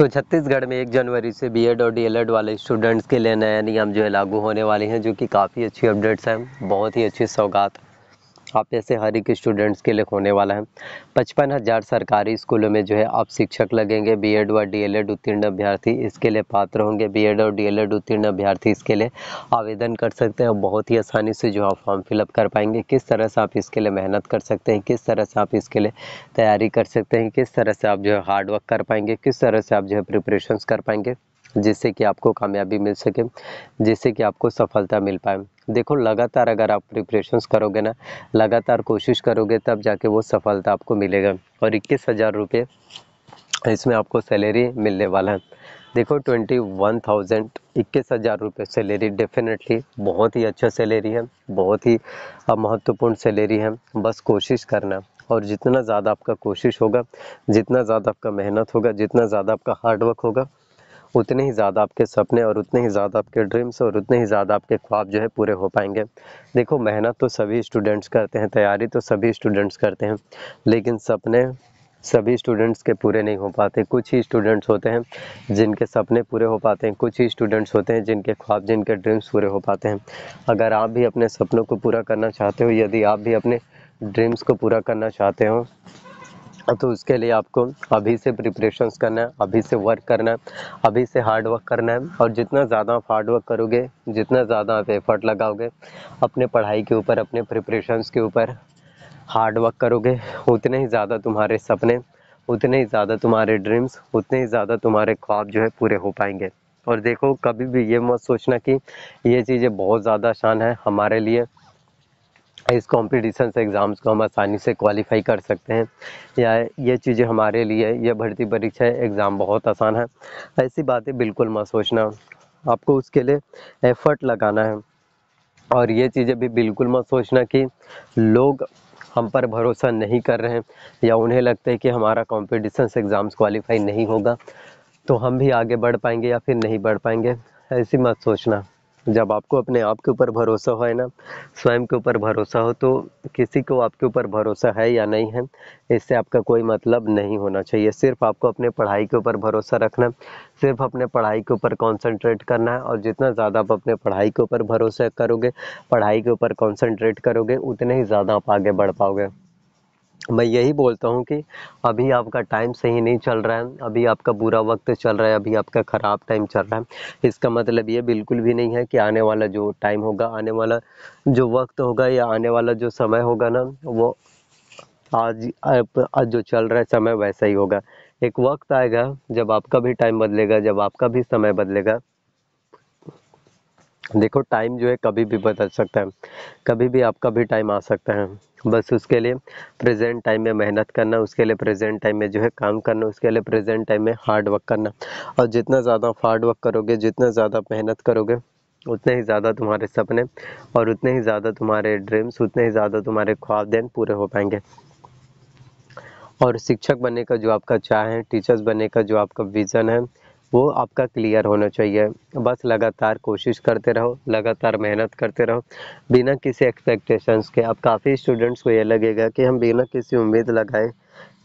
तो छत्तीसगढ़ में एक जनवरी से बीएड और डीएलएड वाले स्टूडेंट्स के लिए नया नियम जो है लागू होने वाले हैं जो कि काफ़ी अच्छी अपडेट्स हैं बहुत ही अच्छी सौगात आप जैसे हर एक स्टूडेंट्स के लिए होने वाला है पचपन हज़ार सरकारी स्कूलों में जो है आप शिक्षक लगेंगे बीएड व डीएलएड उत्तीर्ण अभ्यर्थी इसके लिए पात्र होंगे बीएड और डीएलएड उत्तीर्ण अभ्यर्थी इसके लिए आवेदन कर सकते हैं बहुत ही आसानी से जो है फॉर्म फिलअप कर पाएंगे किस तरह से आप इसके लिए मेहनत कर सकते हैं किस तरह से आप इसके लिए तैयारी कर सकते हैं किस तरह से आप जो है हार्डवर्क कर पाएंगे किस तरह से आप जो है प्रिपरेशन कर पाएंगे जिससे कि आपको कामयाबी मिल सके जिससे कि आपको सफलता मिल पाए देखो लगातार अगर आप प्रिपरेशंस करोगे ना लगातार कोशिश करोगे तब जाके वो सफलता आपको मिलेगा और इक्कीस हज़ार रुपये इसमें आपको सैलरी मिलने वाला है देखो ट्वेंटी वन थाउजेंड इक्कीस हज़ार रुपये सैलरी डेफिनेटली बहुत ही अच्छा सैलरी है बहुत ही महत्वपूर्ण सैलरी है बस कोशिश करना और जितना ज़्यादा आपका कोशिश होगा जितना ज़्यादा आपका मेहनत होगा जितना ज़्यादा आपका हार्डवर्क होगा उतने ही ज़्यादा आपके सपने और उतने ही ज़्यादा आपके ड्रीम्स और उतने ही ज़्यादा आपके ख्वाब जो है पूरे हो पाएंगे देखो मेहनत तो सभी स्टूडेंट्स करते हैं तैयारी तो सभी स्टूडेंट्स करते हैं लेकिन सपने सभी स्टूडेंट्स के पूरे नहीं हो पाते कुछ ही स्टूडेंट्स होते हैं जिनके सपने पूरे हो पाते हैं कुछ ही स्टूडेंट्स होते हैं जिनके ख्वाब जिनके ड्रीम्स पूरे हो पाते हैं अगर आप भी अपने सपनों को पूरा करना चाहते हो यदि आप भी अपने ड्रीम्स को पूरा करना चाहते हो तो उसके लिए आपको अभी से प्रिपरेशंस करना है अभी से वर्क करना है अभी से हार्ड वर्क करना है और जितना ज़्यादा आप हार्ड वर्क करोगे जितना ज़्यादा आप एफर्ट लगाओगे अपने पढ़ाई के ऊपर अपने प्रिपरेशंस के ऊपर हार्ड वर्क करोगे उतने ही ज़्यादा तुम्हारे सपने उतने ही ज़्यादा तुम्हारे ड्रीम्स उतने ही ज़्यादा तुम्हारे ख्वाब जो है पूरे हो पाएंगे और देखो कभी भी ये मत सोचना कि ये चीज़ें बहुत ज़्यादा आसान है हमारे लिए इस कॉम्पिटिशन से एग्ज़ाम्स को हम आसानी से क्वालिफाई कर सकते हैं या ये चीज़ें हमारे लिए यह भर्ती परीक्षा एग्ज़ाम बहुत आसान है ऐसी बातें बिल्कुल मत सोचना आपको उसके लिए एफर्ट लगाना है और ये चीज़ें भी बिल्कुल मत सोचना कि लोग हम पर भरोसा नहीं कर रहे हैं या उन्हें लगता है कि हमारा से एग्ज़ाम्स क्वालिफाई नहीं होगा तो हम भी आगे बढ़ पाएंगे या फिर नहीं बढ़ पाएंगे ऐसी मत सोचना जब आपको अपने आप के ऊपर भरोसा हो है ना स्वयं के ऊपर भरोसा हो तो किसी को आपके ऊपर भरोसा है या नहीं है इससे आपका कोई मतलब नहीं होना चाहिए सिर्फ आपको अपने पढ़ाई के ऊपर भरोसा रखना सिर्फ अपने पढ़ाई के ऊपर कंसंट्रेट करना है और जितना ज़्यादा आप अपने पढ़ाई के ऊपर भरोसा करोगे पढ़ाई के ऊपर कॉन्सेंट्रेट करोगे उतने ही ज़्यादा आप आगे बढ़ पाओगे मैं यही बोलता हूँ कि अभी आपका टाइम सही नहीं चल रहा है अभी आपका बुरा वक्त चल रहा है अभी आपका ख़राब टाइम चल रहा है इसका मतलब ये बिल्कुल भी नहीं है कि आने वाला जो टाइम होगा आने वाला जो वक्त होगा या आने वाला जो समय होगा ना वो आज आज जो चल रहा है समय वैसा ही होगा एक वक्त आएगा जब आपका भी टाइम बदलेगा जब आपका भी समय बदलेगा देखो टाइम जो है कभी भी बदल सकता है कभी भी आपका भी टाइम आ सकता है बस उसके लिए प्रेजेंट टाइम में मेहनत करना उसके लिए प्रेजेंट टाइम में जो है काम करना उसके लिए प्रेजेंट टाइम में हार्ड वर्क करना और जितना ज़्यादा आप हार्ड वर्क करोगे जितना ज़्यादा मेहनत करोगे उतने ही ज़्यादा तुम्हारे सपने और उतने ही ज़्यादा तुम्हारे ड्रीम्स उतने ही ज़्यादा तुम्हारे ख्वाबदेन पूरे हो पाएंगे और शिक्षक बनने का जो आपका चाह है टीचर्स बनने का जो आपका विज़न है वो आपका क्लियर होना चाहिए बस लगातार कोशिश करते रहो लगातार मेहनत करते रहो बिना किसी एक्सपेक्टेशंस के अब काफ़ी स्टूडेंट्स को ये लगेगा कि हम बिना किसी उम्मीद लगाए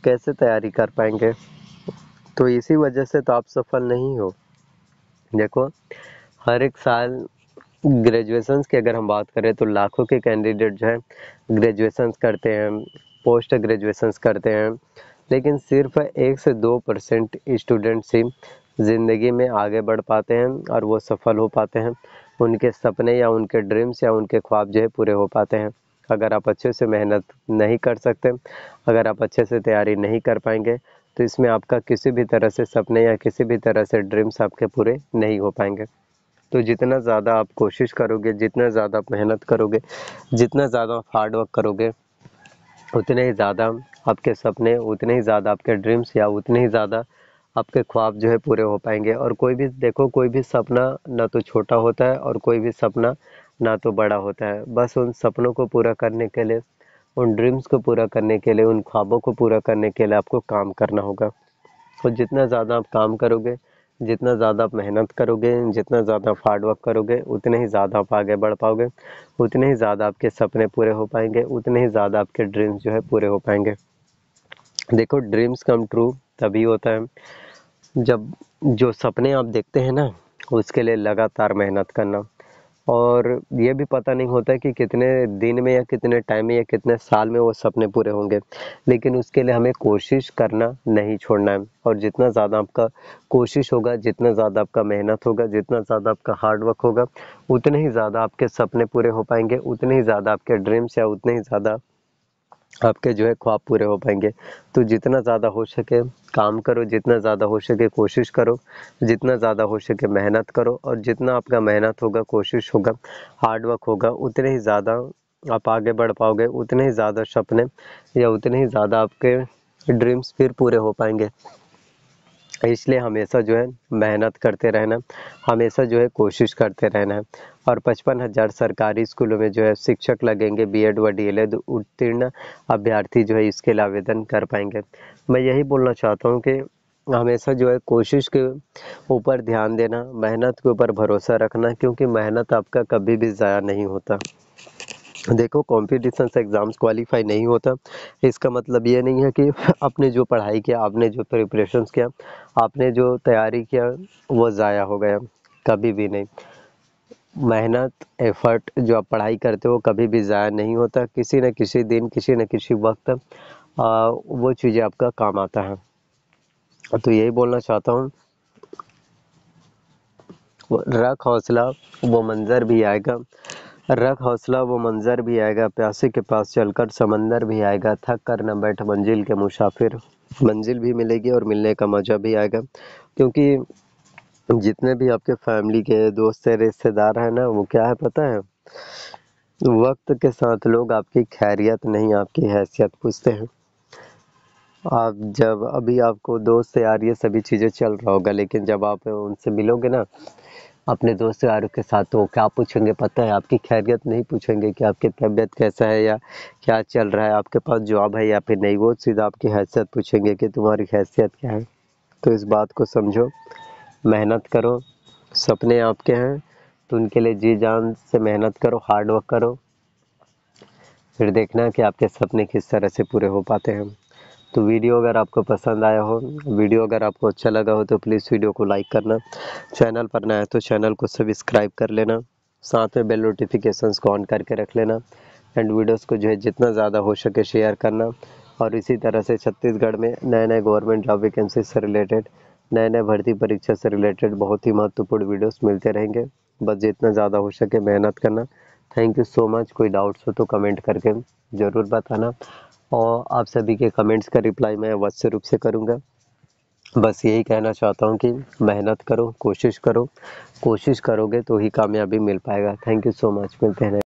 कैसे तैयारी कर पाएंगे तो इसी वजह से तो आप सफल नहीं हो देखो हर एक साल ग्रेजुएशन की अगर हम बात करें तो लाखों के कैंडिडेट जो हैं ग्रेजुएशन करते हैं पोस्ट ग्रेजुएसन्स करते हैं लेकिन सिर्फ एक से दो परसेंट स्टूडेंट्स ही ज़िंदगी में आगे बढ़ पाते हैं और वो सफल हो पाते हैं उनके सपने या उनके ड्रीम्स या उनके ख्वाब जो है पूरे हो पाते हैं अगर आप अच्छे से मेहनत नहीं कर सकते अगर आप अच्छे से तैयारी नहीं कर पाएंगे तो इसमें आपका किसी भी तरह से सपने या किसी भी तरह से ड्रीम्स आपके पूरे नहीं हो पाएंगे तो जितना ज़्यादा आप कोशिश करोगे जितना ज़्यादा आप मेहनत करोगे जितना ज़्यादा आप हार्ड वर्क करोगे उतने ही ज़्यादा आपके सपने उतने ही ज़्यादा आपके ड्रीम्स या उतने ही ज़्यादा आपके ख्वाब जो है पूरे हो पाएंगे और कोई भी देखो कोई भी सपना ना तो छोटा होता है और कोई भी सपना ना तो बड़ा होता है बस उन सपनों को पूरा करने के लिए उन ड्रीम्स को पूरा करने के लिए उन ख्वाबों को पूरा करने के लिए आपको काम करना होगा और जितना ज़्यादा आप काम करोगे जितना ज़्यादा आप मेहनत करोगे जितना ज़्यादा आप हार्डवर्क करोगे उतने ही ज़्यादा आप आगे बढ़ पाओगे उतने ही ज़्यादा आपके सपने पूरे हो पाएंगे उतने ही ज़्यादा आपके ड्रीम्स जो है पूरे हो पाएंगे देखो ड्रीम्स कम ट्रू तभी होता है जब जो सपने आप देखते हैं ना उसके लिए लगातार मेहनत करना और ये भी पता नहीं होता कि कितने दिन में या कितने टाइम में या कितने साल में वो सपने पूरे होंगे लेकिन उसके लिए हमें कोशिश करना नहीं छोड़ना है और जितना ज़्यादा आपका कोशिश होगा जितना ज़्यादा आपका मेहनत होगा जितना ज़्यादा आपका हार्डवर्क होगा उतने ही ज़्यादा आपके सपने पूरे हो पाएंगे उतने ही ज़्यादा आपके ड्रीम्स या उतने ही ज़्यादा आपके जो है ख्वाब पूरे हो पाएंगे तो जितना ज़्यादा हो सके काम करो जितना ज़्यादा हो सके कोशिश करो जितना ज़्यादा हो सके मेहनत करो और जितना आपका मेहनत होगा कोशिश होगा हार्डवर्क होगा उतने ही ज़्यादा आप आगे बढ़ पाओगे उतने ही ज़्यादा सपने या उतने ही ज़्यादा आपके ड्रीम्स फिर पूरे हो पाएंगे तो इसलिए हमेशा जो है मेहनत करते रहना हमेशा जो है कोशिश करते रहना और पचपन हज़ार सरकारी स्कूलों में जो है शिक्षक लगेंगे बीएड व डीएलएड उत्तीर्ण अभ्यर्थी जो है इसके लिए आवेदन कर पाएंगे मैं यही बोलना चाहता हूँ कि हमेशा जो है कोशिश के ऊपर ध्यान देना मेहनत के ऊपर भरोसा रखना क्योंकि मेहनत आपका कभी भी ज़ाया नहीं होता देखो कॉम्पिटिशन से एग्ज़ाम्स क्वालिफाई नहीं होता इसका मतलब ये नहीं है कि आपने जो पढ़ाई किया आपने जो प्रिपरेशन किया आपने जो तैयारी किया वो ज़ाया हो गया कभी भी नहीं मेहनत एफर्ट जो आप पढ़ाई करते हो कभी भी ज़ाया नहीं होता किसी न किसी दिन किसी न किसी वक्त आ, वो चीज़ें आपका काम आता है तो यही बोलना चाहता हूँ रख हौसला वो मंज़र भी आएगा रख हौसला वो मंज़र भी आएगा प्यासे के पास चलकर समंदर भी आएगा थक कर न बैठ मंजिल के मुसाफिर मंजिल भी मिलेगी और मिलने का मज़ा भी आएगा क्योंकि जितने भी आपके फैमिली के दोस्त हैं रिश्तेदार हैं ना वो क्या है पता है वक्त के साथ लोग आपकी खैरियत नहीं आपकी हैसियत पूछते हैं आप जब अभी आपको दोस्त यार ये सभी चीज़ें चल रहा होगा लेकिन जब आप उनसे मिलोगे ना अपने दोस्त यारों के साथ हो तो क्या पूछेंगे पता है आपकी खैरियत नहीं पूछेंगे कि आपकी तबीयत कैसा है या क्या चल रहा है आपके पास जॉब है या फिर नहीं वो सीधा आपकी हैसियत पूछेंगे कि तुम्हारी हैसियत क्या है तो इस बात को समझो मेहनत करो सपने आपके हैं तो उनके लिए जी जान से मेहनत करो हार्ड वर्क करो फिर देखना कि आपके सपने किस तरह से पूरे हो पाते हैं तो वीडियो अगर आपको पसंद आया हो वीडियो अगर आपको अच्छा लगा हो तो प्लीज़ वीडियो को लाइक करना चैनल पर नया है तो चैनल को सब्सक्राइब कर लेना साथ में बेल नोटिफिकेशन को ऑन करके रख लेना एंड वीडियोस को जो है जितना ज़्यादा हो सके शेयर करना और इसी तरह से छत्तीसगढ़ में नए नए गवर्नमेंट जॉब वैकेंसी से रिलेटेड नए नए भर्ती परीक्षा से रिलेटेड बहुत ही महत्वपूर्ण वीडियोस मिलते रहेंगे बस जितना ज़्यादा हो सके मेहनत करना थैंक यू सो मच कोई डाउट्स हो तो कमेंट करके ज़रूर बताना और आप सभी के कमेंट्स का रिप्लाई मैं अवश्य रूप से करूँगा बस यही कहना चाहता हूँ कि मेहनत करो कोशिश करो कोशिश करोगे तो ही कामयाबी मिल पाएगा थैंक यू सो मच मिलते हैं